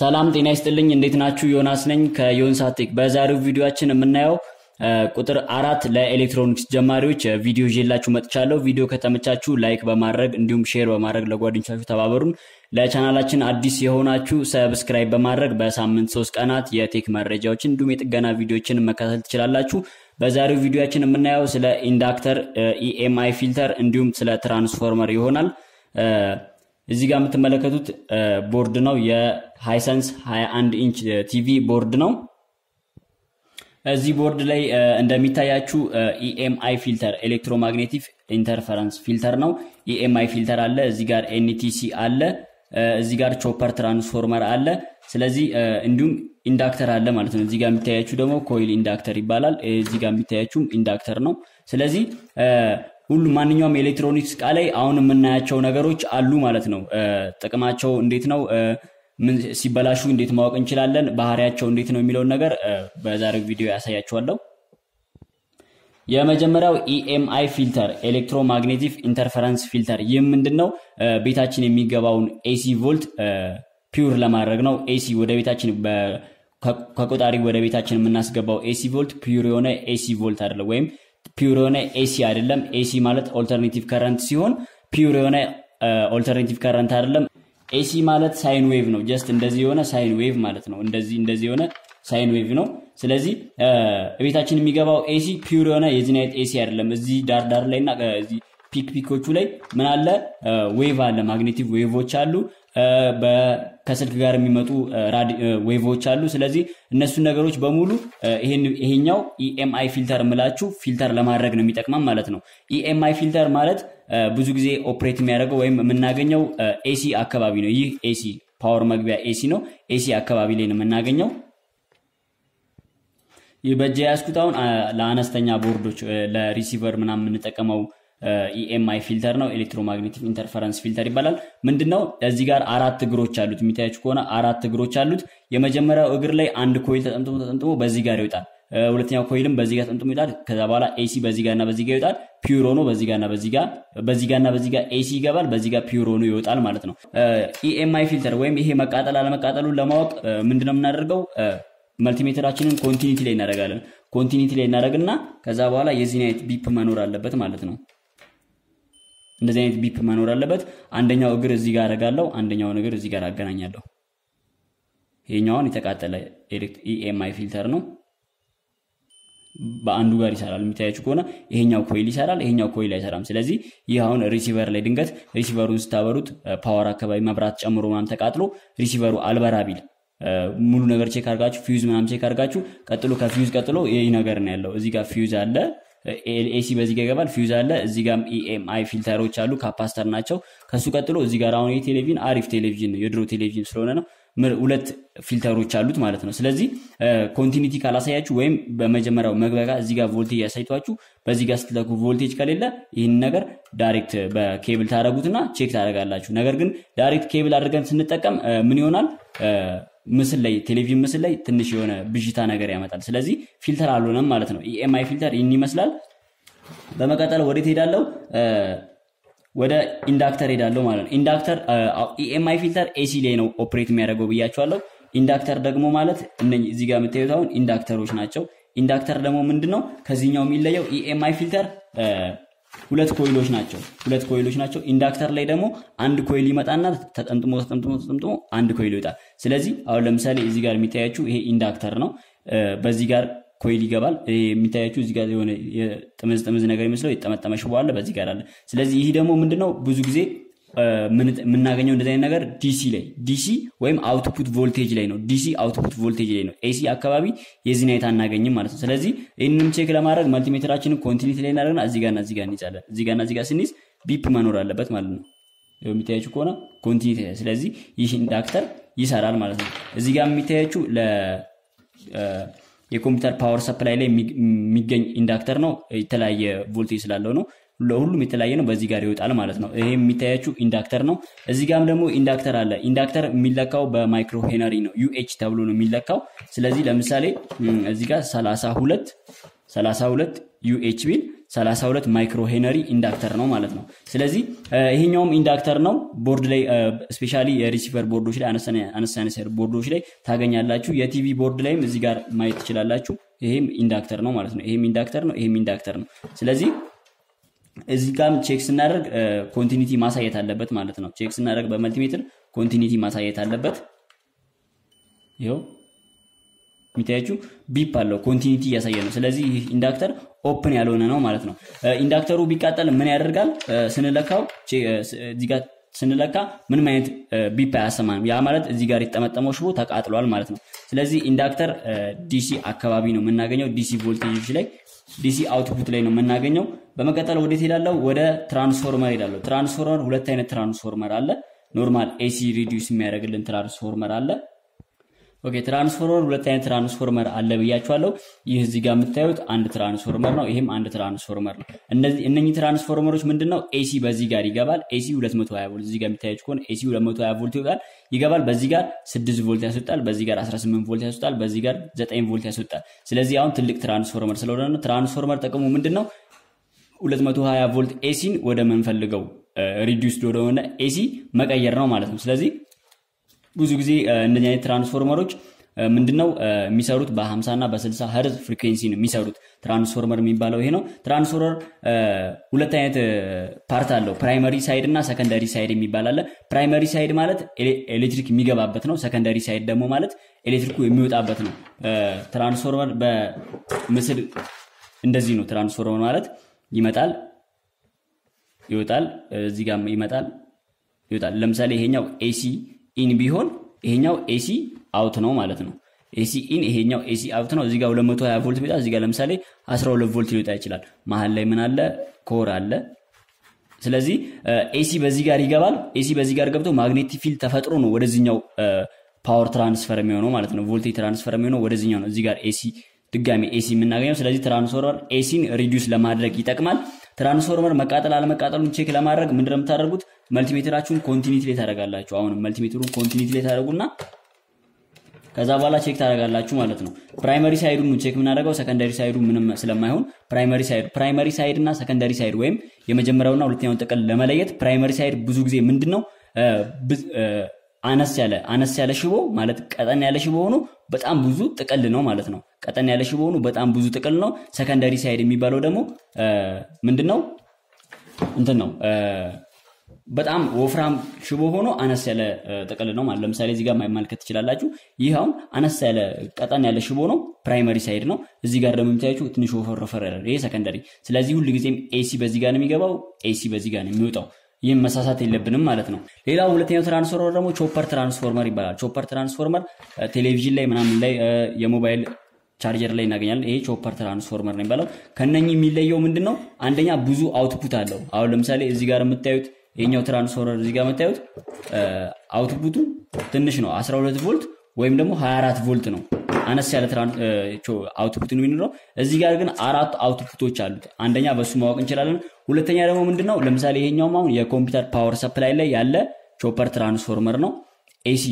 ሰላም ጤና ይስጥልኝ። እንዴት ናችሁ? ዮናስ ነኝ ከዮንሳቴክ በዛሬው ቪዲዮችን የምናየው ቁጥር አራት ለኤሌክትሮኒክስ ጀማሪዎች ቪዲዮ ላችሁ መጥቻለሁ። ቪዲዮ ከተመቻችሁ ላይክ በማድረግ እንዲሁም ሼር በማድረግ ለጓደኞቻችሁ ተባበሩን። ለቻናላችን አዲስ የሆናችሁ ሰብስክራይብ በማድረግ በሳምንት ሶስት ቀናት የቴክ መረጃዎችን እንዲሁም የጥገና ቪዲዮችን መከታተል ትችላላችሁ። በዛሬው ቪዲዮችን የምናየው ስለ ኢንዳክተር፣ ኢኤምአይ ፊልተር እንዲሁም ስለ ትራንስፎርመር ይሆናል። እዚህ ጋር የምትመለከቱት ቦርድ ነው። የሃይሰንስ 21 ኢንች ቲቪ ቦርድ ነው። እዚህ ቦርድ ላይ እንደሚታያችሁ ኢኤምአይ ፊልተር ኤሌክትሮማግኔቲክ ኢንተርፈረንስ ፊልተር ነው። ኢኤምአይ ፊልተር አለ። እዚህ ጋር ኤንቲሲ አለ። እዚህ ጋር ቾፐር ትራንስፎርመር አለ። ስለዚህ እንዲሁም ኢንዳክተር አለ ማለት ነው። እዚህ ጋር የሚታያችሁ ደግሞ ኮይል ኢንዳክተር ይባላል። እዚህ ጋር የሚታያችሁም ኢንዳክተር ነው። ስለዚህ ሁሉ ማንኛውም ኤሌክትሮኒክስ እቃ ላይ አሁን የምናያቸው ነገሮች አሉ ማለት ነው። ጥቅማቸው እንዴት ነው? ምን ሲበላሹ እንዴት ማወቅ እንችላለን? ባህሪያቸው እንዴት ነው የሚለውን ነገር በዛሬው ቪዲዮ ያሳያችኋለሁ። የመጀመሪያው ኢኤምአይ ፊልተር ኤሌክትሮማግኔቲቭ ኢንተርፈረንስ ፊልተር። ይህ ምንድን ነው? ቤታችን የሚገባውን ኤሲ ቮልት ፒውር ለማድረግ ነው። ኤሲ ወደ ቤታችን ከቆጣሪ ወደ ቤታችን የምናስገባው ኤሲ ቮልት ፒውር የሆነ ኤሲ ቮልት አይደለም ወይም ፒውር የሆነ ኤሲ አይደለም። ኤሲ ማለት ኦልተርኔቲቭ ከረንት ሲሆን ፒውር የሆነ ኦልተርኔቲቭ ከረንት አይደለም። ኤሲ ማለት ሳይን ዌቭ ነው። ጀስት እንደዚህ የሆነ ሳይን ዌቭ ማለት ነው። እንደዚህ እንደዚህ የሆነ ሳይን ዌቭ ነው። ስለዚህ ቤታችን የሚገባው ኤሲ ፒውር የሆነ የዚህን ኤሲ አይደለም። እዚህ ዳር ዳር ላይ እና ፒክ ፒኮቹ ላይ ምን አለ ዌቭ አለ፣ ማግኔቲቭ ዌቮች አሉ። ከስልክ ጋር የሚመጡ ዌቮች አሉ። ስለዚህ እነሱን ነገሮች በሙሉ ይሄኛው ኢኤምአይ ፊልተር የምላችሁ ፊልተር ለማድረግ ነው የሚጠቅመን ማለት ነው። ኢኤምአይ ፊልተር ማለት ብዙ ጊዜ ኦፕሬት የሚያደርገው ወይም የምናገኘው ኤሲ አካባቢ ነው። ይህ ኤሲ ፓወር መግቢያ ኤሲ ነው። ኤሲ አካባቢ ላይ ነው የምናገኘው። ይህ በእጄ ያዝኩት አሁን ለአነስተኛ ቦርዶች ለሪሲቨር ምናምን የምንጠቀመው ኢኤምአይ ፊልተር ነው። ኤሌክትሮማግኔቲክ ኢንተርፈረንስ ፊልተር ይባላል። ምንድን ነው እዚህ ጋር አራት እግሮች አሉት። የሚታያችሁ ከሆነ አራት እግሮች አሉት። የመጀመሪያው እግር ላይ አንድ ኮይል ተጠምጥሞ ተጠምጥሞ በዚህ ጋር ይወጣል። ሁለተኛው ኮይልም በዚህ ጋር ጠምጥሞ ይወጣል። ከዛ በኋላ ኤሲ በዚህ ጋርና በዚህ ጋር ይወጣል። ፒውሮ ነው በዚህ ጋርና በዚህ ጋር በዚህ ጋርና በዚህ ጋር ኤሲ ይገባል። በዚህ ጋር ፒውሮ ነው ይወጣል ማለት ነው። ኢኤምአይ ፊልተር ወይም ይሄ መቃጠል አለመቃጠሉን ለማወቅ ምንድነው የምናደርገው? መልቲሜተራችንን ኮንቲኒቲ ላይ እናደርጋለን። ኮንቲኒቲ ላይ እናደርግና ከዛ በኋላ የዚህን አይነት ቢፕ መኖር አለበት ማለት ነው። እንደዚህ አይነት ቢፕ መኖር አለበት። አንደኛው እግር እዚህ ጋር አደርጋለሁ፣ አንደኛውን እግር እዚህ ጋር አገናኛለሁ። ይሄኛውን የተቃጠለ ኢኤምአይ ፊልተር e ነው። በአንዱ ጋር ይሰራል። የሚታያችሁ ከሆነ ይሄኛው ኮይል ይሰራል፣ ይሄኛው ኮይል አይሰራም። ስለዚህ ይህ አሁን ሪሲቨር ላይ ድንገት ሪሲቨሩን ስታበሩት ፓወር አካባቢ መብራት ጨምሮ ምናምን ተቃጥሎ ሪሲቨሩ አልበራቢል ሙሉ ነገር ቼክ አርጋችሁ ፊዩዝ ምናም ቼክ አርጋችሁ ቀጥሎ ከፊዩዝ ቀጥሎ ይህ ነገር ነው ያለው። እዚህ ጋር ፊዩዝ አለ ኤልኤሲ በዚህ ጋር ይገባል። ፊውዝ አለ። እዚህ ጋም ኢኤምአይ ፊልተሮች አሉ፣ ካፓስተር ናቸው። ከሱ ቀጥሎ እዚህ ጋር አሁን ቴሌቪዥን አሪፍ ቴሌቪዥን ነው፣ የድሮ ቴሌቪዥን ስለሆነ ነው። ሁለት ፊልተሮች አሉት ማለት ነው። ስለዚህ ኮንቲኒቲ ካላሳያችሁ ወይም በመጀመሪያው መግበጋ እዚህ ጋር ቮልቴጅ ያሳይቷችሁ በዚህ ጋር ስትለኩ ቮልቴጅ ከሌለ ይህን ነገር ዳይሬክት በኬብል ታደረጉትና ቼክ ታደረጋላችሁ። ነገር ግን ዳይሬክት ኬብል አድርገን ስንጠቀም ምን ይሆናል ምስል ላይ ቴሌቪዥን ምስል ላይ ትንሽ የሆነ ብዥታ ነገር ያመጣል። ስለዚህ ፊልተር አልሆነም ማለት ነው። ኢኤምአይ ፊልተር ይህን ይመስላል። በመቀጠል ወዴት ሄዳለው? ወደ ኢንዳክተር ሄዳለው ማለት ነው። ኢንዳክተር ኢኤምአይ ፊልተር ኤሲ ላይ ነው ኦፕሬት የሚያደርገው ብያቸዋለው ኢንዳክተር ደግሞ ማለት እነ እዚህ ጋር የምታዩት አሁን ኢንዳክተሮች ናቸው። ኢንዳክተር ደግሞ ምንድን ነው ከዚህኛው የሚለየው? ኢኤምአይ ፊልተር ሁለት ኮይሎች ናቸው። ሁለት ኮይሎች ናቸው። ኢንዳክተር ላይ ደግሞ አንድ ኮይል ይመጣና ተጠምጥሞ ተጠምጥሞ ተጠምጥሞ አንድ ኮይል ይወጣል። ስለዚህ አሁን ለምሳሌ እዚህ ጋር የሚታያችሁ ይሄ ኢንዳክተር ነው። በዚህ ጋር ኮይል ይገባል። የሚታያችሁ እዚህ ጋር የሆነ ጥምዝ ጥምዝ ነገር ይመስለው የጠመጠመ በኋላ በዚህ ጋር አለ። ስለዚህ ይህ ደግሞ ምንድነው ብዙ ጊዜ የምናገኘው እንደዚህ አይነት ነገር ዲሲ ላይ ዲሲ ወይም አውትፑት ቮልቴጅ ላይ ነው። ዲሲ አውትፑት ቮልቴጅ ላይ ነው። ኤሲ አካባቢ የዚህን አይነት አናገኝም ማለት ነው። ስለዚህ ይህንንም ቼክ ለማድረግ መልቲሜትራችንን ኮንቲኒቲ ላይ እናደርግና እዚጋና እዚጋ እንይዛለን። እዚጋና እዚጋ ስንይዝ ቢፕ መኖር አለበት ማለት ነው። የሚታያችሁ ከሆነ ኮንቲኒቲ ላይ ስለዚህ ይህ ኢንዳክተር ይሰራል ማለት ነው። እዚጋ የሚታያችሁ የኮምፒውተር ፓወር ሰፕላይ ላይ የሚገኝ ኢንዳክተር ነው። የተለያየ ቮልቴጅ ስላለው ነው። ለሁሉም የተለያየ ነው። በዚህ ጋር ይወጣል ማለት ነው። ይሄ የሚታያችው ኢንዳክተር ነው። እዚህ ጋም ደግሞ ኢንዳክተር አለ። ኢንዳክተር የሚለካው በማይክሮ ሄነሪ ነው፣ ዩኤች ተብሎ ነው የሚለካው። ስለዚህ ለምሳሌ እዚህ ጋር 32 32 ዩኤች ቢል 32 ማይክሮ ሄነሪ ኢንዳክተር ነው ማለት ነው። ስለዚህ ይሄኛውም ኢንዳክተር ነው። ቦርድ ላይ ስፔሻሊ የሪሲቨር ቦርዶች ላይ አነሳነሰር ቦርዶች ላይ ታገኛላችሁ። የቲቪ ቦርድ ላይም እዚህ ጋር ማየት ትችላላችሁ። ይሄም ኢንዳክተር ነው ማለት ነው። ይሄም ኢንዳክተር ነው። ይሄም ኢንዳክተር ነው። ስለዚህ እዚህ ጋም ቼክ ስናደርግ ኮንቲኒቲ ማሳየት አለበት ማለት ነው። ቼክ ስናደርግ በመልቲሜትር ኮንቲኒቲ ማሳየት አለበት። ይው የሚታያችሁ ቢፕ አለው ኮንቲኒቲ እያሳየ ነው። ስለዚህ ይህ ኢንዳክተር ኦፕን ያልሆነ ነው ማለት ነው። ኢንዳክተሩ ቢቃጠል ምን ያደርጋል ስንለካው እዚጋ ስንለካ ምንም አይነት ቢፕ አያሰማንም። ያ ማለት እዚህ ጋር የተጠመጠመው ሽቦ ተቃጥሏል ማለት ነው። ስለዚህ ኢንዳክተር ዲሲ አካባቢ ነው የምናገኘው፣ ዲሲ ቮልቴጆች ላይ ዲሲ አውትፑት ላይ ነው የምናገኘው። በመቀጠል ወዴት ሄዳለሁ? ወደ ትራንስፎርመር ሄዳለሁ። ትራንስፎርመር ሁለት አይነት ትራንስፎርመር አለ። ኖርማል ኤሲ ሪዲስ የሚያደርግልን ትራንስፎርመር አለ። ኦኬ ትራንስፎርመር ሁለት አይነት ትራንስፎርመር አለ ብያችኋለሁ። ይህ እዚህ ጋር የምታዩት አንድ ትራንስፎርመር ነው። ይህም አንድ ትራንስፎርመር ነው። እነኚህ ትራንስፎርመሮች ምንድን ነው? ኤሲ በዚህ ጋር ይገባል። ኤሲ 220 ቮልት እዚህ ጋር የሚታያችሁ ከሆነ ኤሲ 220 ቮልት ይወጣል ይገባል። በዚህ ጋር 6 ቮልት ያስወጣል። በዚህ ጋር 18 ቮልት ያስወጣል። በዚህ ጋር 9 ቮልት ያስወጣል። ስለዚህ አሁን ትልቅ ትራንስፎርመር ስለሆነ ነው። ትራንስፎርመር ጥቅሙ ምንድን ነው? 220 ቮልት ኤሲን ወደ ምንፈልገው ሪዲዩስድ ወደሆነ ኤሲ መቀየር ነው ማለት ነው። ስለዚህ ብዙ ጊዜ እንደዚህ አይነት ትራንስፎርመሮች ምንድነው የሚሰሩት በ እና በ60 ሀርዝ ፍሪኩንሲ ነው የሚሰሩት ትራንስፎርመር የሚባለው ይሄ ነው ትራንስፎርመር ሁለት አይነት ፓርት አለው ፕራይመሪ ሳይድ እና ሰከንደሪ ሳይድ የሚባል አለ ፕራይመሪ ሳይድ ማለት ኤሌክትሪክ የሚገባበት ነው ሰከንደሪ ሳይድ ደግሞ ማለት ኤሌክትሪኩ የሚወጣበት ነው ትራንስፎርመር በምስል እንደዚህ ነው ትራንስፎርመር ማለት ይመጣል ይወጣል እዚህ ጋር ይመጣል ይወጣል ለምሳሌ ይሄኛው ኤሲ ኢን ቢሆን ይሄኛው ኤሲ አውት ነው ማለት ነው። ኤሲ ኢን ይሄኛው ኤሲ አውት ነው። እዚጋ 220 ቮልት ቢጣ እዚጋ ለምሳሌ 12 ቮልት ሊወጣ ይችላል። መሀል ላይ ምን አለ? ኮር አለ። ስለዚህ ኤሲ በዚህ ጋር ይገባል። ኤሲ በዚህ ጋር ገብቶ ማግኔቲክ ፊልድ ተፈጥሮ ነው ወደዚኛው ፓወር ትራንስፈር የሚሆነው ማለት ነው። ቮልቴጅ ትራንስፈር የሚሆነው ወደዚኛው ነው። እዚህ ጋር ኤሲ ድጋሚ ኤሲ የምናገኘው። ስለዚህ ትራንስፈር ኤሲን ሪዲዩስ ለማድረግ ይጠቅማል። ትራንስፎርመር መቃጠል አለመቃጠሉን ቼክ ለማድረግ ምንድነው የምታደርጉት? መልቲሜትራችሁን ኮንቲኒቲ ላይ ታደርጋላችሁ። አሁንም መልቲሜትሩን ኮንቲኒቲ ላይ ታደርጉና ከዛ በኋላ ቼክ ታደርጋላችሁ ማለት ነው። ፕራይመሪ ሳይዱ ነው ቼክ የምናደርገው። ሰከንዳሪ ሳይዱ ምንም ስለማይሆን ፕራይመሪ ሳይድ ፕራይመሪ ሳይድ እና ሰከንዳሪ ሳይድ ወይም የመጀመሪያውና ሁለተኛውን ጥቅል ለመለየት ፕራይመሪ ሳይድ ብዙ ጊዜ ምንድን ነው አነስ ያለ አነስ ያለ ሽቦ ማለት ቀጠን ያለ ሽቦ ሆኖ በጣም ብዙ ጥቅል ነው ማለት ነው። ቀጠን ያለ ሽቦ ሆኖ በጣም ብዙ ጥቅል ነው። ሰከንደሪ ሳይድ የሚባለው ደግሞ ምንድን ነው? እንትን ነው በጣም ወፍራም ሽቦ ሆኖ አነስ ያለ ጥቅል ነው ማለት ለምሳሌ እዚህ ጋር ማመልከት ትችላላችሁ። ይህ አሁን አነስ ያለ ቀጠን ያለ ሽቦ ነው፣ ፕራይመሪ ሳይድ ነው። እዚህ ጋር ደግሞ የምታያችሁ ትንሽ ወፈር ወፈር ያለ ይሄ ሰከንደሪ። ስለዚህ ጊዜም ኤሲ በዚህ ጋር ነው የሚገባው፣ ኤሲ በዚህ ጋር ነው የሚወጣው። ይህም መሳሳት የለብንም ማለት ነው። ሌላው ሁለተኛው ትራንስፎርመር ደግሞ ቾፐር ትራንስፎርመር ይባላል። ቾፐር ትራንስፎርመር ቴሌቪዥን ላይ ምናምን ላይ የሞባይል ቻርጀር ላይ እናገኛለን። ይሄ ቾፐር ትራንስፎርመር ነው የሚባለው። ከነኚህ የሚለየው ምንድን ነው? አንደኛ ብዙ አውትፑት አለው። አሁን ለምሳሌ እዚህ ጋር የምታዩት የኛው ትራንስፎርመር እዚህ ጋር የምታዩት አውትፑቱ ትንሽ ነው፣ 12 ቮልት ወይም ደግሞ 24 ቮልት ነው። አነስ ያለ አውትፑት ነው የሚኖረው። እዚህ ጋር ግን አራት አውትፑቶች አሉት። አንደኛ በሱ ማወቅ እንችላለን። ሁለተኛ ደግሞ ምንድነው ለምሳሌ ይሄኛውም አሁን የኮምፒውተር ፓወር ሰፕላይ ላይ ያለ ቾፐር ትራንስፎርመር ነው። ኤሲ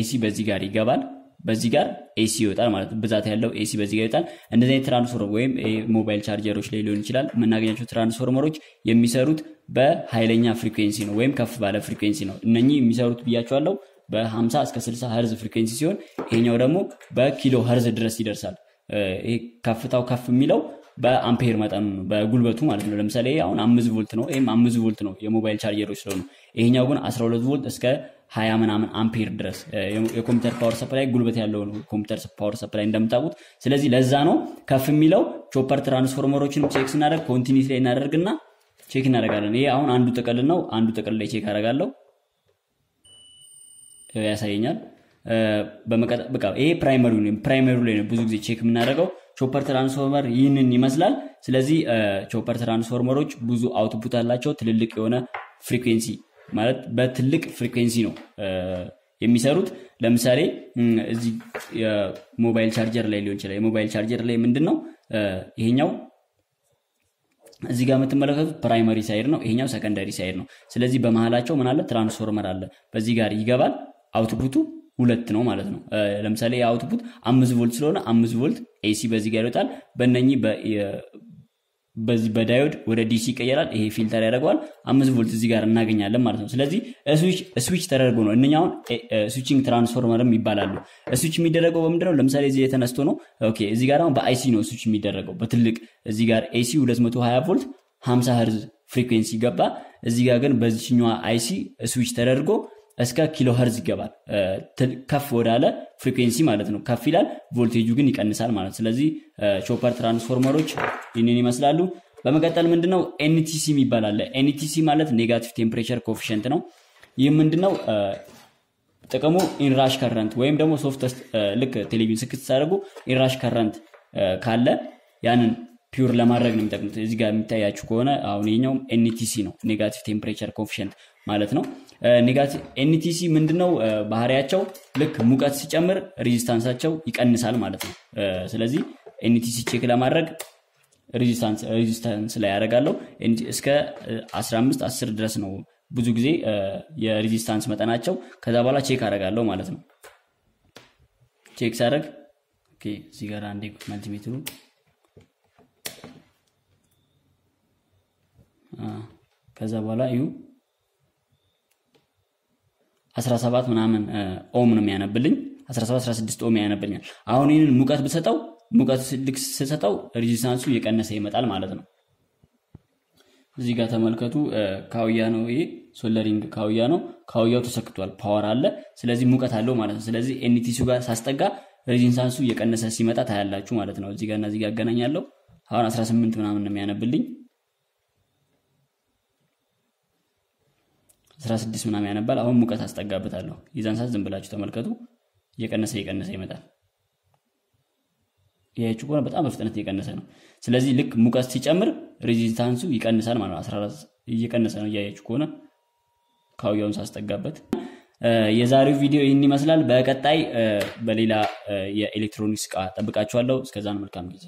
ኤሲ በዚህ ጋር ይገባል። በዚህ ጋር ኤሲ ይወጣል ማለት ብዛት ያለው ኤሲ በዚህ ጋር ይወጣል። እንደዚህ አይነት ትራንስፎርመር ወይም ሞባይል ቻርጀሮች ላይ ሊሆን ይችላል የምናገኛቸው ትራንስፎርመሮች የሚሰሩት በኃይለኛ ፍሪኩዌንሲ ነው ወይም ከፍ ባለ ፍሪኩዌንሲ ነው። እነኚህ የሚሰሩት ብያቸዋለው በ50 እስከ 60 ሀርዝ ፍሪኩንሲ ሲሆን ይሄኛው ደግሞ በኪሎ ሀርዝ ድረስ ይደርሳል። ይሄ ከፍታው ከፍ የሚለው በአምፔር መጠኑ ነው፣ በጉልበቱ ማለት ነው። ለምሳሌ አሁን አምስት ቮልት ነው፣ ይህም አምስት ቮልት ነው የሞባይል ቻርጀሮች ስለሆኑ። ይሄኛው ግን 12 ቮልት እስከ ሀያ ምናምን አምፔር ድረስ የኮምፒውተር ፓወር ሰፕላይ ጉልበት ያለው ኮምፒውተር ፓወር ሰፕላይ እንደምታውቁት። ስለዚህ ለዛ ነው ከፍ የሚለው። ቾፐር ትራንስፎርመሮችን ቼክ ስናደርግ ኮንቲኒቲ ላይ እናደርግና ቼክ እናደርጋለን። ይሄ አሁን አንዱ ጥቅል ነው። አንዱ ጥቅል ላይ ቼክ አደርጋለሁ። ያሳየኛል። በቃ ይሄ ፕራይመሪ ፕራይመሪ ላይ ነው ብዙ ጊዜ ቼክ የምናደርገው። ቾፐር ትራንስፎርመር ይህንን ይመስላል። ስለዚህ ቾፐር ትራንስፎርመሮች ብዙ አውትፑት አላቸው። ትልልቅ የሆነ ፍሪኩንሲ ማለት በትልቅ ፍሪኩንሲ ነው የሚሰሩት። ለምሳሌ እዚህ የሞባይል ቻርጀር ላይ ሊሆን ይችላል። የሞባይል ቻርጀር ላይ ምንድን ነው ይሄኛው እዚህ ጋር የምትመለከቱት ፕራይመሪ ሳይድ ነው፣ ይሄኛው ሰከንደሪ ሳይድ ነው። ስለዚህ በመሀላቸው ምን አለ? ትራንስፎርመር አለ። በዚህ ጋር ይገባል አውትፑቱ ሁለት ነው ማለት ነው። ለምሳሌ የአውትፑት አምስት ቮልት ስለሆነ አምስት ቮልት ኤሲ በዚህ ጋር ይወጣል። በነህ በዚህ በዳዮድ ወደ ዲሲ ይቀየራል። ይሄ ፊልተር ያደርገዋል። አምስት ቮልት እዚህ ጋር እናገኛለን ማለት ነው። ስለዚህ ስዊች ተደርጎ ነው። እነኛ አሁን ስዊችንግ ትራንስፎርመርም ይባላሉ። ስዊች የሚደረገው በምንድን ለምሳሌ እዚህ የተነስቶ ነው። ኦኬ፣ እዚህ ጋር አሁን በአይሲ ነው ስዊች የሚደረገው በትልቅ እዚህ ጋር ኤሲ 220 ቮልት 50 ሀርዝ ፍሪኩንሲ ገባ። እዚህ ጋር ግን በዚህኛ አይሲ ስዊች ተደርጎ እስከ ኪሎ ኸርዝ ይገባል። ከፍ ወዳለ ፍሪኩንሲ ማለት ነው። ከፍ ይላል፣ ቮልቴጁ ግን ይቀንሳል ማለት ስለዚህ ቾፐር ትራንስፎርመሮች ይህንን ይመስላሉ። በመቀጠል ምንድነው ኤንቲሲ የሚባል አለ። ኤንቲሲ ማለት ኔጋቲቭ ቴምፕሬቸር ኮፊሽንት ነው። ይህ ምንድነው ጥቅሙ ኢንራሽ ከረንት ወይም ደግሞ ሶፍት ልክ ቴሌቪዥን ስክት ሳደረጉ ኢንራሽ ከረንት ካለ ያንን ፒር ለማድረግ ነው የሚጠቅሙት። እዚ ጋር የሚታያችሁ ከሆነ አሁን የኛውም ኤንቲሲ ነው ኔጋቲቭ ቴምፕሬቸር ኮፊሽንት ማለት ነው። ኤንቲሲ ምንድነው ባህሪያቸው? ልክ ሙቀት ሲጨምር ሬዚስታንሳቸው ይቀንሳል ማለት ነው። ስለዚህ ኤንቲሲ ቼክ ለማድረግ ሬዚስታንስ ላይ ያደረጋለው እስከ 15 10 ድረስ ነው ብዙ ጊዜ የሬዚስታንስ መጠናቸው። ከዛ በኋላ ቼክ አደርጋለሁ ማለት ነው። ቼክ ሲያደረግ እዚህ ጋር አንዴ መልቲሜትሩ ከዛ በኋላ እዩ 17 ምናምን ኦም ነው የሚያነብልኝ 17 ኦም ያነብልኛል። አሁን ይህንን ሙቀት ብሰጠው ሙቀት ልክ ስሰጠው ሬዚስታንሱ እየቀነሰ ይመጣል ማለት ነው። እዚህ ጋር ተመልከቱ። ካውያ ነው ይሄ ሶለሪንግ ካውያ ነው። ካውያው ተሰክቷል፣ ፓወር አለ። ስለዚህ ሙቀት አለው ማለት ነው። ስለዚህ ኤንቲሲው ጋር ሳስጠጋ ሬዚስታንሱ እየቀነሰ ሲመጣ ታያላችሁ ማለት ነው። እዚህ ጋር እና እዚህ ጋር አገናኛለሁ። አሁን 18 ምናምን ነው የሚያነብልኝ 16 ምናም ያነባል። አሁን ሙቀት አስጠጋበታለሁ። የዛን ሰዓት ዝም ብላችሁ ተመልከቱ። እየቀነሰ እየቀነሰ ይመጣል። ይህች ከሆነ በጣም በፍጥነት እየቀነሰ ነው። ስለዚህ ልክ ሙቀት ሲጨምር ሬዚስታንሱ ይቀንሳል ማለት ነው። 14 እየቀነሰ ነው። እያያችሁ ከሆነ ካውያውን ሳስጠጋበት የዛሬው ቪዲዮ ይህን ይመስላል። በቀጣይ በሌላ የኤሌክትሮኒክስ ቃ ጠብቃችኋለሁ። እስከዛን መልካም ጊዜ